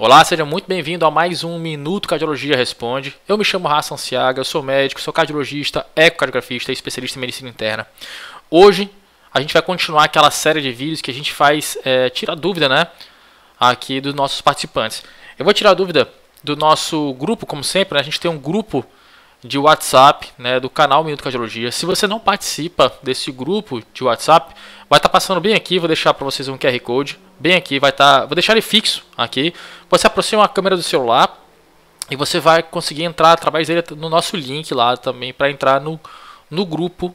Olá, seja muito bem-vindo a mais um Minuto Cardiologia Responde. Eu me chamo Rafa Sanciaga, eu sou médico, sou cardiologista, ecocardiografista e especialista em medicina interna. Hoje a gente vai continuar aquela série de vídeos que a gente faz, é, tira dúvida, né? Aqui dos nossos participantes. Eu vou tirar dúvida do nosso grupo, como sempre, né? a gente tem um grupo de WhatsApp né, do canal Minuto Cardiologia. Se você não participa desse grupo de WhatsApp, vai estar tá passando bem aqui, vou deixar para vocês um QR Code, bem aqui, vai estar, tá, vou deixar ele fixo aqui. Você aproxima a câmera do celular e você vai conseguir entrar através dele no nosso link lá também para entrar no, no grupo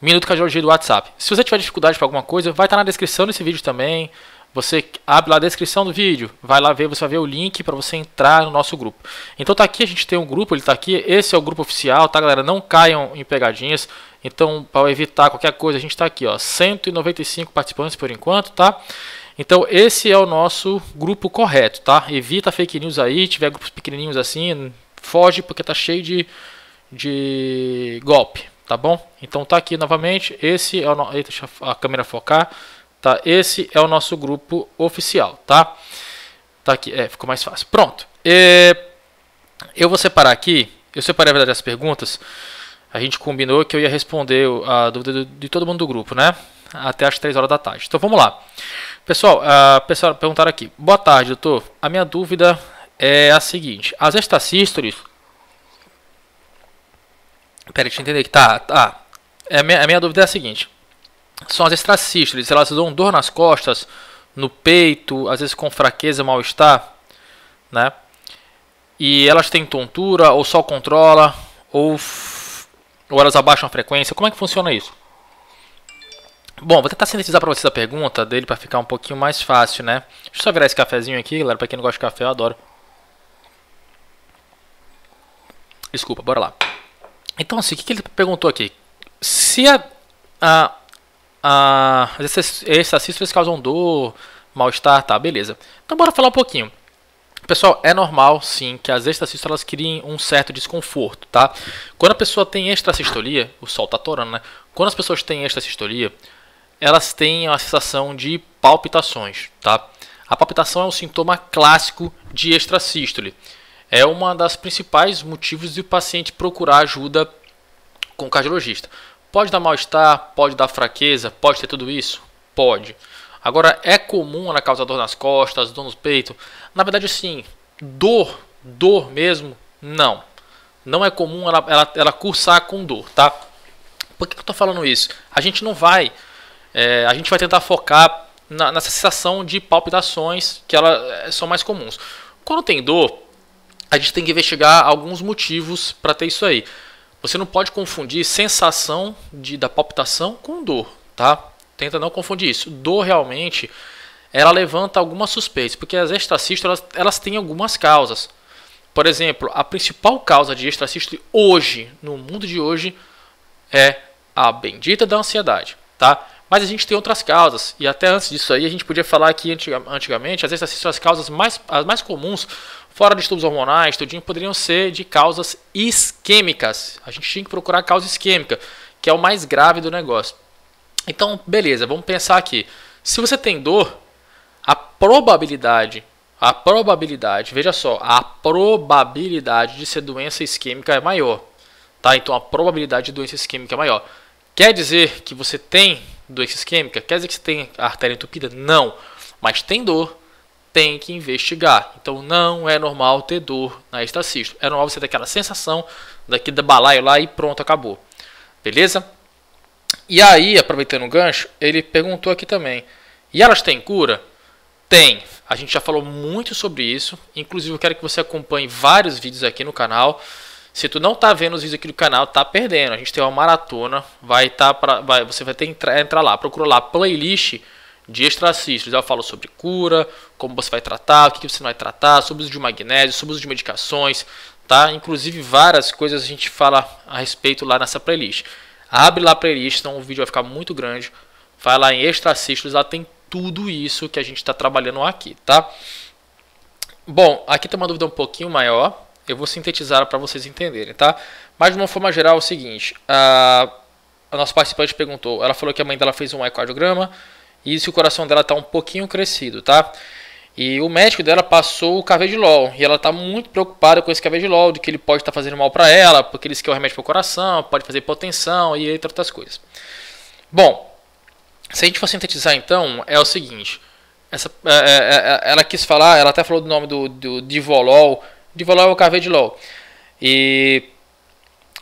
Minuto Cardiologia do WhatsApp. Se você tiver dificuldade para alguma coisa, vai estar tá na descrição desse vídeo também. Você abre lá a descrição do vídeo, vai lá ver, você vai ver o link para você entrar no nosso grupo. Então tá aqui, a gente tem um grupo, ele tá aqui, esse é o grupo oficial, tá galera? Não caiam em pegadinhas. Então, para evitar qualquer coisa, a gente tá aqui, ó, 195 participantes por enquanto, tá? Então, esse é o nosso grupo correto, tá? Evita fake news aí, tiver grupos pequenininhos assim, foge porque tá cheio de de golpe, tá bom? Então tá aqui novamente, esse é o, no... deixa a câmera focar tá? Esse é o nosso grupo oficial, tá? Tá aqui, é, ficou mais fácil. Pronto. É, eu vou separar aqui, eu separei, a verdade, as perguntas. A gente combinou que eu ia responder a dúvida de todo mundo do grupo, né? Até as 3 horas da tarde. Então vamos lá. Pessoal, a pessoa perguntaram aqui. Boa tarde, doutor. A minha dúvida é a seguinte: as estacistories. Peraí, deixa eu entender que tá. tá. É, a minha, a minha dúvida é a seguinte: são as extracístoles. Elas dão dor nas costas, no peito, às vezes com fraqueza, mal-estar, né? E elas têm tontura, ou só controla, ou, ou elas abaixam a frequência. Como é que funciona isso? Bom, vou tentar sintetizar para vocês a pergunta dele para ficar um pouquinho mais fácil, né? Deixa eu só virar esse cafezinho aqui, galera. Para quem não gosta de café, eu adoro. Desculpa, bora lá. Então, assim, o que ele perguntou aqui? Se a, a ah, esses, causam dor, mal-estar, tá, beleza. Então bora falar um pouquinho. Pessoal, é normal sim que as extracistas elas criem um certo desconforto, tá? Quando a pessoa tem extracistolia, o sol tá torando, né? Quando as pessoas têm extracistolia, elas têm a sensação de palpitações, tá? A palpitação é um sintoma clássico de extracístole. É uma das principais motivos de o paciente procurar ajuda com o cardiologista. Pode dar mal-estar, pode dar fraqueza, pode ter tudo isso? Pode. Agora, é comum ela causar dor nas costas, dor no peito? Na verdade, sim. Dor, dor mesmo, não. Não é comum ela, ela, ela cursar com dor, tá? Por que, eu estou falando isso? A gente não vai. É, a gente vai tentar focar na, nessa sensação de palpitações que ela, é, são mais comuns. Quando tem dor, a gente tem que investigar alguns motivos para ter isso aí. Você não pode confundir sensação de, da palpitação com dor, tá? Tenta não confundir isso. Dor realmente, ela levanta algumas suspeitas, porque as extracistas elas, elas têm algumas causas. Por exemplo, a principal causa de extracisto hoje, no mundo de hoje, é a bendita da ansiedade, tá? Mas a gente tem outras causas, e até antes disso aí a gente podia falar que antigamente as extracistos as causas mais, as mais comuns fora de estudos hormonais, tudinho, poderiam ser de causas isquêmicas. A gente tinha que procurar a causa isquêmica, que é o mais grave do negócio. Então, beleza, vamos pensar aqui. Se você tem dor, a probabilidade, a probabilidade, veja só, a probabilidade de ser doença isquêmica é maior. Tá? Então a probabilidade de doença isquêmica é maior. Quer dizer que você tem doença isquêmica? Quer dizer que você tem artéria entupida? Não. Mas tem dor, tem que investigar. Então não é normal ter dor na estacisto. É normal você ter aquela sensação daqui da balaio lá e pronto, acabou. Beleza? E aí, aproveitando o gancho, ele perguntou aqui também. E elas têm cura? Tem. A gente já falou muito sobre isso. Inclusive, eu quero que você acompanhe vários vídeos aqui no canal. Se tu não tá vendo os vídeos aqui do canal, tá perdendo. A gente tem uma maratona, vai tá para, vai, você vai ter que entrar, entrar lá, procura lá playlist de extracistos. Eu falo sobre cura, como você vai tratar, o que você não vai tratar, sobre uso de magnésio, sobre uso de medicações, tá? Inclusive várias coisas a gente fala a respeito lá nessa playlist. Abre lá a playlist, então o vídeo vai ficar muito grande. Vai lá em extracistos, lá tem tudo isso que a gente está trabalhando aqui, tá? Bom, aqui tem uma dúvida um pouquinho maior. Eu vou sintetizar para vocês entenderem, tá? Mas de uma forma geral é o seguinte. A, a nossa participante perguntou, ela falou que a mãe dela fez um ecocardiograma, e se o coração dela está um pouquinho crescido, tá? E o médico dela passou o Cavedilol e ela está muito preocupada com esse Cavedilol, de que ele pode estar tá fazendo mal para ela, porque ele diz que é remédio para o coração, pode fazer hipotensão e entre outras coisas. Bom, se a gente for sintetizar então, é o seguinte, essa, é, é, é, é ela quis falar, ela até falou do nome do, do Divolol, Divolol é o Cavedilol, e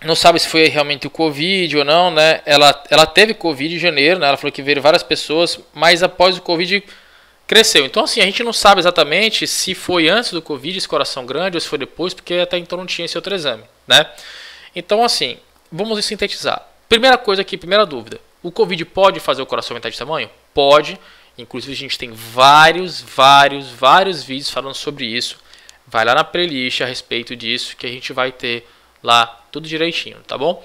não sabe se foi realmente o Covid ou não, né? Ela, ela teve Covid em janeiro, né? Ela falou que veio várias pessoas, mas após o Covid cresceu. Então, assim, a gente não sabe exatamente se foi antes do Covid esse coração grande ou se foi depois, porque até então não tinha esse outro exame, né? Então, assim, vamos sintetizar. Primeira coisa aqui, primeira dúvida. O Covid pode fazer o coração aumentar de tamanho? Pode. Inclusive, a gente tem vários, vários, vários vídeos falando sobre isso. Vai lá na playlist a respeito disso que a gente vai ter lá, tudo direitinho, tá bom?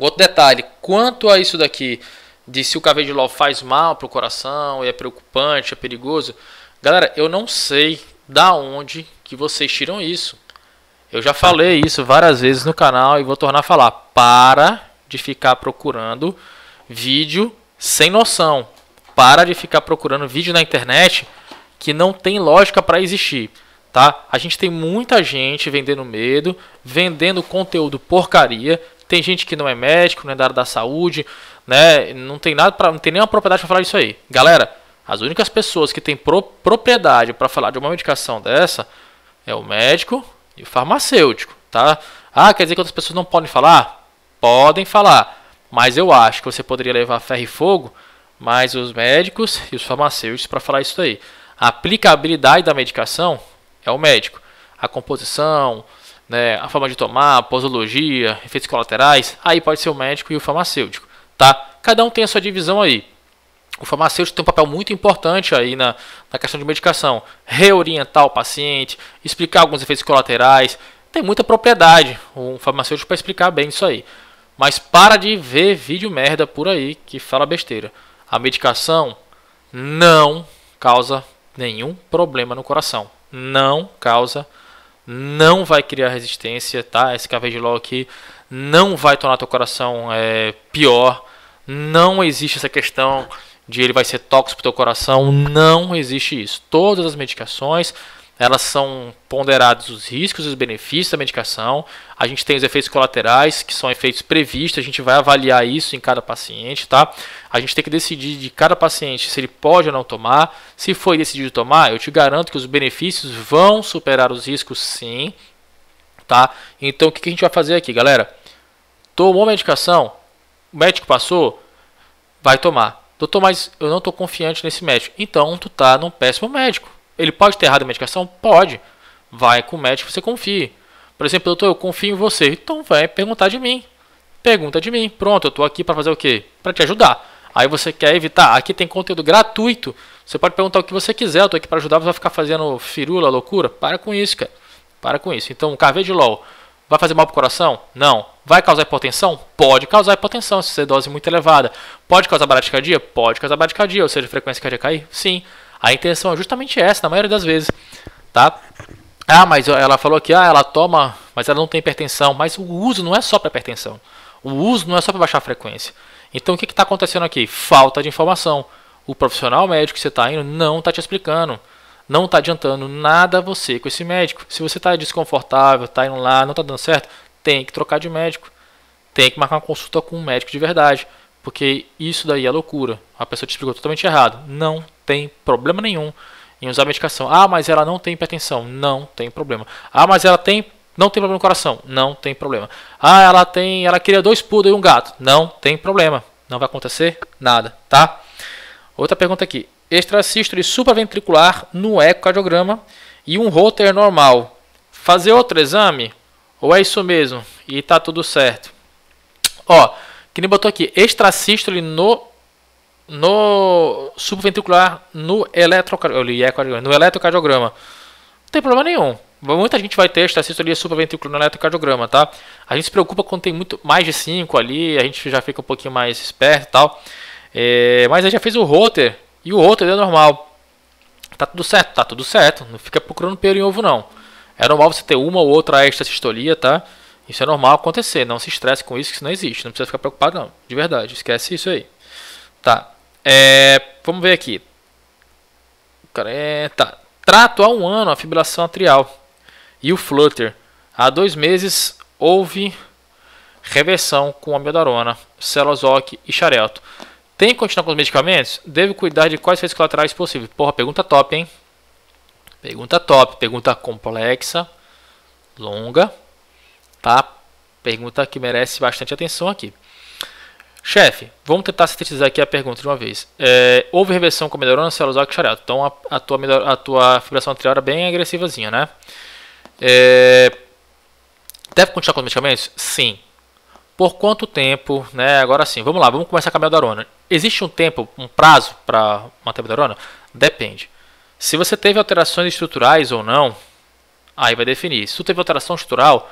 Outro detalhe, quanto a isso daqui, de se o caveiro de LOL faz mal pro coração coração, é preocupante, é perigoso, galera, eu não sei da onde que vocês tiram isso. Eu já falei isso várias vezes no canal e vou tornar a falar. Para de ficar procurando vídeo sem noção. Para de ficar procurando vídeo na internet que não tem lógica para existir tá? A gente tem muita gente vendendo medo, vendendo conteúdo porcaria. Tem gente que não é médico, não é da área da saúde, né? Não tem nada para, não tem nenhuma propriedade para falar isso aí. Galera, as únicas pessoas que têm pro, propriedade para falar de uma medicação dessa é o médico e o farmacêutico, tá? Ah, quer dizer que outras pessoas não podem falar? Podem falar, mas eu acho que você poderia levar ferro e fogo, mais os médicos e os farmacêuticos para falar isso aí. A aplicabilidade da medicação é o médico. A composição, né, a forma de tomar, a posologia, efeitos colaterais, aí pode ser o médico e o farmacêutico, tá? Cada um tem a sua divisão aí. O farmacêutico tem um papel muito importante aí na, na questão de medicação, reorientar o paciente, explicar alguns efeitos colaterais. Tem muita propriedade um farmacêutico para explicar bem isso aí. Mas para de ver vídeo merda por aí que fala besteira. A medicação não causa nenhum problema no coração não causa, não vai criar resistência, tá? Esse cavejilol aqui não vai tornar teu coração é, pior, não existe essa questão de ele vai ser tóxico para teu coração, não existe isso. Todas as medicações elas são ponderados os riscos e os benefícios da medicação. A gente tem os efeitos colaterais, que são efeitos previstos, a gente vai avaliar isso em cada paciente, tá? A gente tem que decidir de cada paciente se ele pode ou não tomar. Se foi decidido tomar, eu te garanto que os benefícios vão superar os riscos sim, tá? Então o que a gente vai fazer aqui, galera? Tomou medicação? O médico passou? Vai tomar. Doutor, mas eu não estou confiante nesse médico. Então, tu tá num péssimo médico ele pode ter errado a medicação? Pode. Vai com o médico que você confie. Por exemplo, doutor, eu confio em você. Então vai perguntar de mim. Pergunta de mim. Pronto, eu estou aqui para fazer o quê? Para te ajudar. Aí você quer evitar. Aqui tem conteúdo gratuito. Você pode perguntar o que você quiser. Eu estou aqui para ajudar. Você vai ficar fazendo firula, loucura? Para com isso, cara. Para com isso. Então, KV de LOL. Vai fazer mal para o coração? Não. Vai causar hipotensão? Pode causar hipotensão se você é dose muito elevada. Pode causar bradicardia? Pode causar bradicardia, ou seja, frequência cardíaca cair? Sim. A intenção é justamente essa, na maioria das vezes, tá? Ah, mas ela falou que ah, ela toma, mas ela não tem hipertensão. Mas o uso não é só para hipertensão. O uso não é só para baixar a frequência. Então o que está acontecendo aqui? Falta de informação. O profissional médico que você está indo não está te explicando. Não está adiantando nada você com esse médico. Se você está desconfortável, está indo lá, não está dando certo, tem que trocar de médico. Tem que marcar uma consulta com um médico de verdade. Porque isso daí é loucura. A pessoa te explicou totalmente errado. Não tem problema nenhum em usar medicação. Ah, mas ela não tem hipertensão. Não tem problema. Ah, mas ela tem não tem problema no coração. Não tem problema. Ah, ela tem, ela queria dois poodles e um gato. Não tem problema. Não vai acontecer nada, tá? Outra pergunta aqui. Extracístole supraventricular no ecocardiograma e um Holter normal. Fazer outro exame? Ou é isso mesmo? E tá tudo certo? Ó, que nem botou aqui, extracístole no no subventricular, no eletrocardiograma, é no eletrocardiograma. Não tem problema nenhum. Muita gente vai ter estacistolia supraventricular no eletrocardiograma, tá? A gente se preocupa quando tem muito mais de 5 ali, a gente já fica um pouquinho mais esperto e tal. É, mas a gente já fez o roter e o roter é normal. Tá tudo certo? Tá tudo certo. Não fica procurando pelo em ovo, não. É normal você ter uma ou outra extracistolia, tá? Isso é normal acontecer. Não se estresse com isso, que isso não existe. Não precisa ficar preocupado, não. De verdade, esquece isso aí. Tá. É, vamos ver aqui. Cara, é, tá. Trato há um ano a fibrilação atrial e o Flutter. Há dois meses houve reversão com amiodarona, celozoc e xarelto. Tem que continuar com os medicamentos? Devo cuidar de quais efeitos colaterais possíveis? Porra, pergunta top, hein? Pergunta top, pergunta complexa, longa, tá? Pergunta que merece bastante atenção aqui. Chefe, vamos tentar sintetizar aqui a pergunta de uma vez. É, houve reversão com melhorona celulosal xariato. Então a, a, tua melhor, a tua fibração anterior era bem agressivazinha, né? É, deve continuar com os medicamentos? Sim. Por quanto tempo, né? Agora sim, vamos lá, vamos começar com a melhorona. Existe um tempo, um prazo para manter a melhorona? Depende. Se você teve alterações estruturais ou não, aí vai definir. Se tu teve alteração estrutural,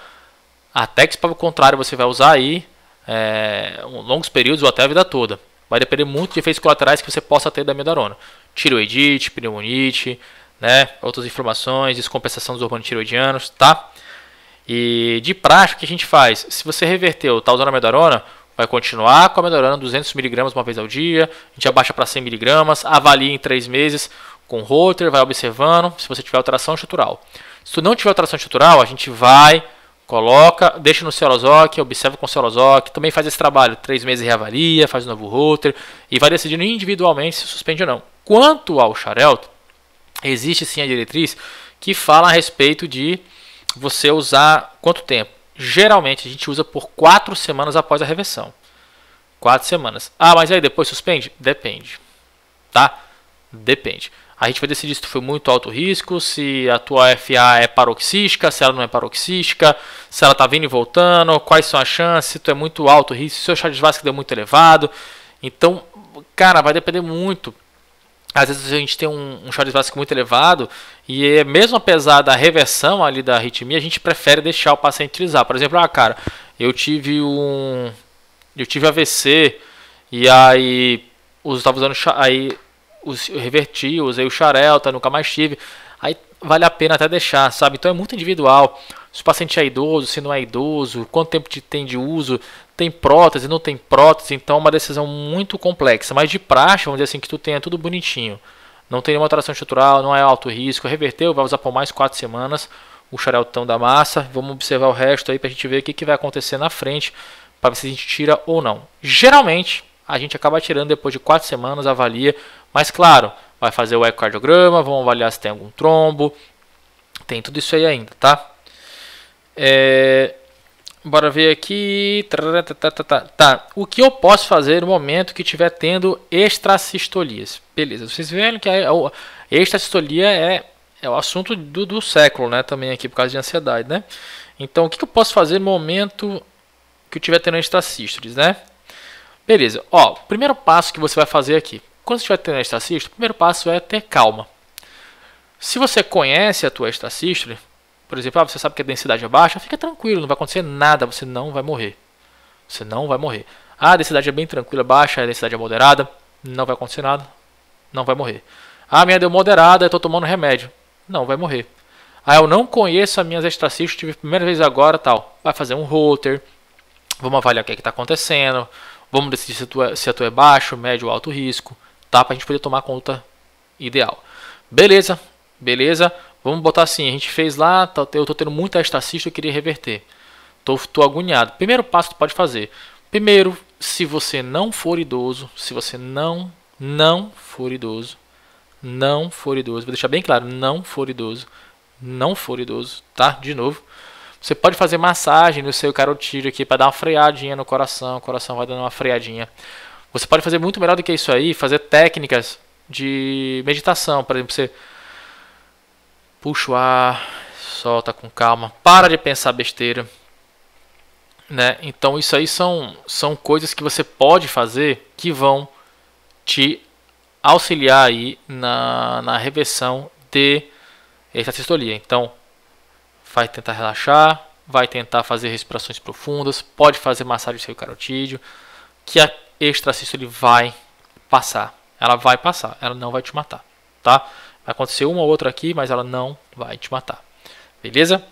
até que se para o contrário você vai usar aí é, longos períodos ou até a vida toda. Vai depender muito de efeitos colaterais que você possa ter da medarona. Tiroidite, pneumonite, né, outras inflamações, descompensação dos hormônios tiroidianos, tá? E de prática, o que a gente faz? Se você reverteu, está usando a medarona, vai continuar com a medarona 200mg uma vez ao dia, a gente abaixa para 100mg, avalia em 3 meses com Holter, vai observando se você tiver alteração estrutural. Se você não tiver alteração estrutural, a gente vai coloca, deixa no Celosoc, observa com o Celosoc, também faz esse trabalho, três meses reavalia, faz um novo router e vai decidindo individualmente se suspende ou não. Quanto ao Xarelto, existe sim a diretriz que fala a respeito de você usar quanto tempo. Geralmente a gente usa por quatro semanas após a reversão. Quatro semanas. Ah, mas aí depois suspende? Depende. Tá? Depende. A gente vai decidir se tu foi muito alto risco, se a tua FA é paroxística, se ela não é paroxística, se ela está vindo e voltando, quais são as chances, se tu é muito alto risco, se o seu chá de vasco deu muito elevado. Então, cara, vai depender muito. Às vezes a gente tem um, um chá de vasco muito elevado e é mesmo apesar da reversão ali da arritmia, a gente prefere deixar o paciente utilizar. Por exemplo, ah, cara, eu tive um eu tive AVC e aí eu estava usando aí os, eu reverti, usei o Xarelta, tá, nunca mais tive. Aí vale a pena até deixar, sabe? Então é muito individual. Se o paciente é idoso, se não é idoso, quanto tempo tem de uso, tem prótese, não tem prótese, então é uma decisão muito complexa. Mas de praxe, vamos dizer assim, que tu tenha tudo bonitinho. Não tem nenhuma alteração estrutural, não é alto risco. Reverteu, vai usar por mais 4 semanas o xareltão da massa. Vamos observar o resto aí para a gente ver o que, que vai acontecer na frente, para ver se a gente tira ou não. Geralmente, a gente acaba tirando depois de 4 semanas, avalia, mas claro, vai fazer o ecocardiograma, vamos avaliar se tem algum trombo, tem tudo isso aí ainda, tá? É, bora ver aqui. Tá, o que eu posso fazer no momento que estiver tendo extracistolias? Beleza, vocês viram que a, extracistolia é, é o assunto do, do século, né? Também aqui por causa de ansiedade, né? Então, o que, eu posso fazer no momento que eu estiver tendo extracistólias, né? Beleza, ó, o primeiro passo que você vai fazer aqui quando você estiver treinando estacista, o primeiro passo é ter calma. Se você conhece a tua Star por exemplo, ah, você sabe que a densidade é baixa, fica tranquilo, não vai acontecer nada, você não vai morrer. Você não vai morrer. Ah, a densidade é bem tranquila, é baixa, a densidade é moderada, não vai acontecer nada, não vai morrer. Ah, minha deu moderada, eu estou tomando remédio, não vai morrer. Ah, eu não conheço as minhas estacistas, tive a primeira vez agora, tal. Vai fazer um router, vamos avaliar o que é está acontecendo, vamos decidir se a, tua, se a tua é baixo, médio ou alto risco tá? Para a gente poder tomar conta ideal. Beleza, beleza. Vamos botar assim, a gente fez lá, tá, eu tô tendo muita estacista, eu queria reverter. Tô, tô agoniado. Primeiro passo que tu pode fazer. Primeiro, se você não for idoso, se você não, não for idoso, não for idoso, vou deixar bem claro, não for idoso, não for idoso, tá? De novo. Você pode fazer massagem no seu carotídeo aqui para dar uma freadinha no coração, o coração vai dando uma freadinha. Você pode fazer muito melhor do que isso aí, fazer técnicas de meditação, por exemplo, você puxa o ar, solta com calma, para de pensar besteira, né? Então isso aí são são coisas que você pode fazer que vão te auxiliar aí na, na reversão de sistolia. Então, vai tentar relaxar, vai tentar fazer respirações profundas, pode fazer massagem do seu carotídeo, que a extracisto ele vai passar. Ela vai passar, ela não vai te matar, tá? Vai acontecer uma ou outra aqui, mas ela não vai te matar. Beleza?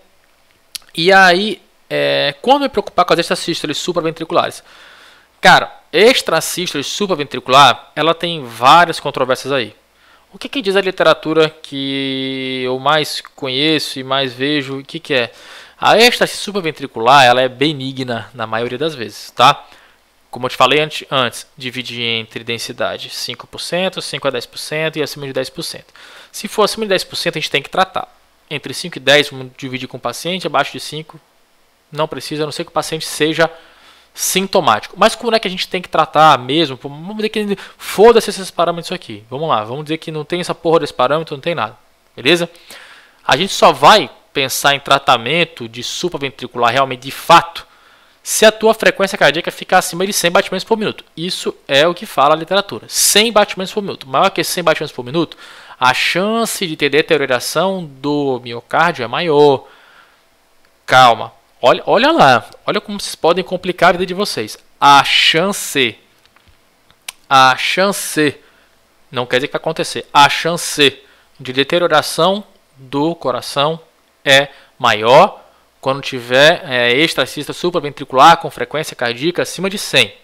E aí, é, quando me preocupar com as extracístoles supraventriculares? Cara, extracístole supraventricular, ela tem várias controvérsias aí. O que, que diz a literatura que eu mais conheço e mais vejo? O que, que é? A extracístole supraventricular, ela é benigna na maioria das vezes, tá? Como eu te falei antes, dividir entre densidade 5%, 5 a 10% e acima de 10%. Se for acima de 10%, a gente tem que tratar. Entre 5 e 10, vamos dividir com o paciente, abaixo de 5, não precisa, a não ser que o paciente seja sintomático. Mas como é que a gente tem que tratar mesmo? Vamos dizer que foda-se esses parâmetros aqui. Vamos lá, vamos dizer que não tem essa porra desse parâmetro, não tem nada. Beleza? A gente só vai pensar em tratamento de supraventricular realmente de fato se a tua frequência cardíaca ficar acima de 100 batimentos por minuto. Isso é o que fala a literatura. 100 batimentos por minuto. Maior que 100 batimentos por minuto, a chance de ter deterioração do miocárdio é maior. Calma. Olha, olha lá. Olha como vocês podem complicar a vida de vocês. A chance. A chance. Não quer dizer que vai acontecer. A chance de deterioração do coração é maior quando tiver é, estaticista supraventricular com frequência cardíaca acima de 100.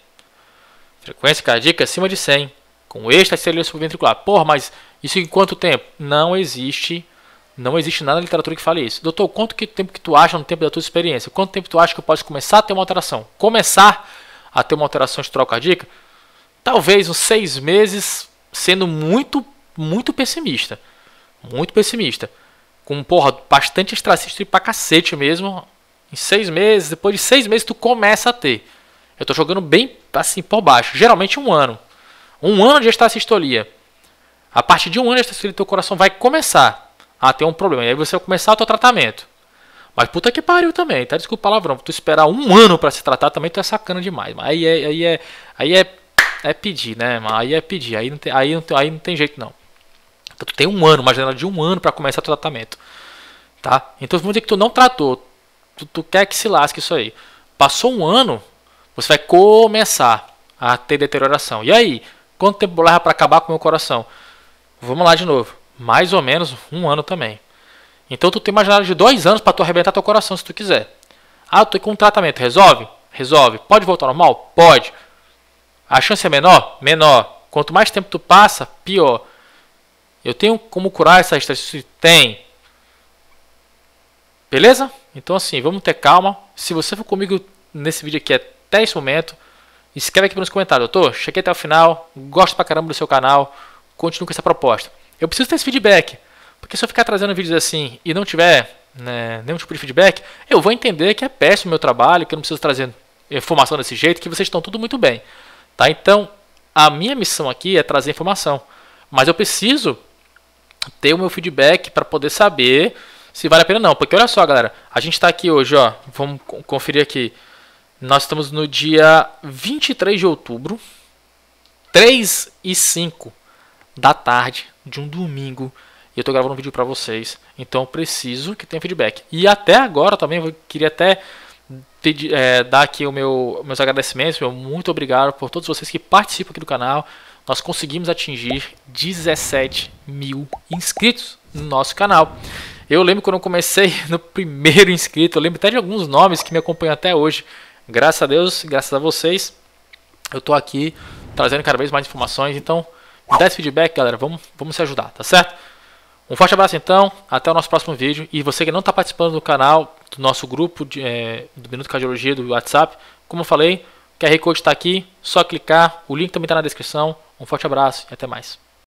Frequência cardíaca acima de 100, com estaticista supraventricular. Porra, mas isso em quanto tempo? Não existe não existe nada na literatura que fale isso. Doutor, quanto que tempo que tu acha no tempo da tua experiência? Quanto tempo tu acha que eu posso começar a ter uma alteração? Começar a ter uma alteração estrutural cardíaca? Talvez uns seis meses, sendo muito, muito pessimista. Muito pessimista com, porra, bastante extracista e pra cacete mesmo. Em seis meses, depois de seis meses, tu começa a ter. Eu tô jogando bem, assim, por baixo. Geralmente um ano. Um ano de extracistolia. A partir de um ano de extracistolia, teu coração vai começar a ter um problema. E aí você vai começar o teu tratamento. Mas puta que pariu também, tá? Desculpa o palavrão. Tu esperar um ano para se tratar também, tu é sacana demais. aí é, aí é, aí é, é pedir, né? Aí é pedir. Aí não tem, aí não tem, aí não tem jeito não. Então, tu tem um ano, uma janela é de um ano para começar o tratamento. Tá? Então vamos dizer que tu não tratou, tu, tu quer que se lasque isso aí. Passou um ano, você vai começar a ter deterioração. E aí? Quanto tempo leva para acabar com o meu coração? Vamos lá de novo. Mais ou menos um ano também. Então tu tem uma janela de dois anos para tu arrebentar teu coração se tu quiser. Ah, eu tô com um tratamento, resolve? Resolve. Pode voltar ao normal? Pode. A chance é menor? Menor. Quanto mais tempo tu passa, pior. Eu tenho como curar essa estresse? Tem. Beleza? Então assim, vamos ter calma. Se você for comigo nesse vídeo aqui até esse momento, escreve aqui nos comentários. Doutor, cheguei até o final, gosto pra caramba do seu canal, continue com essa proposta. Eu preciso ter esse feedback. Porque se eu ficar trazendo vídeos assim e não tiver né, nenhum tipo de feedback, eu vou entender que é péssimo o meu trabalho, que eu não preciso trazer informação desse jeito, que vocês estão tudo muito bem. Tá? Então, a minha missão aqui é trazer informação. Mas eu preciso ter o meu feedback para poder saber se vale a pena ou não. Porque olha só, galera, a gente está aqui hoje, ó, vamos conferir aqui. Nós estamos no dia 23 de outubro, 3 e 5 da tarde de um domingo. E eu estou gravando um vídeo para vocês, então eu preciso que tenha feedback. E até agora também, eu queria até pedir, é, dar aqui o meu, meus agradecimentos, meu muito obrigado por todos vocês que participam aqui do canal, nós conseguimos atingir 17 mil inscritos no nosso canal. Eu lembro quando eu comecei no primeiro inscrito, eu lembro até de alguns nomes que me acompanham até hoje. Graças a Deus, graças a vocês, eu estou aqui trazendo cada vez mais informações. Então, me dá esse feedback, galera. Vamos, vamos se ajudar, tá certo? Um forte abraço então, até o nosso próximo vídeo. E você que não está participando do canal, do nosso grupo de, é, do Minuto Cardiologia do WhatsApp, como eu falei, QR Code está aqui, só clicar. O link também está na descrição. Um forte abraço e até mais.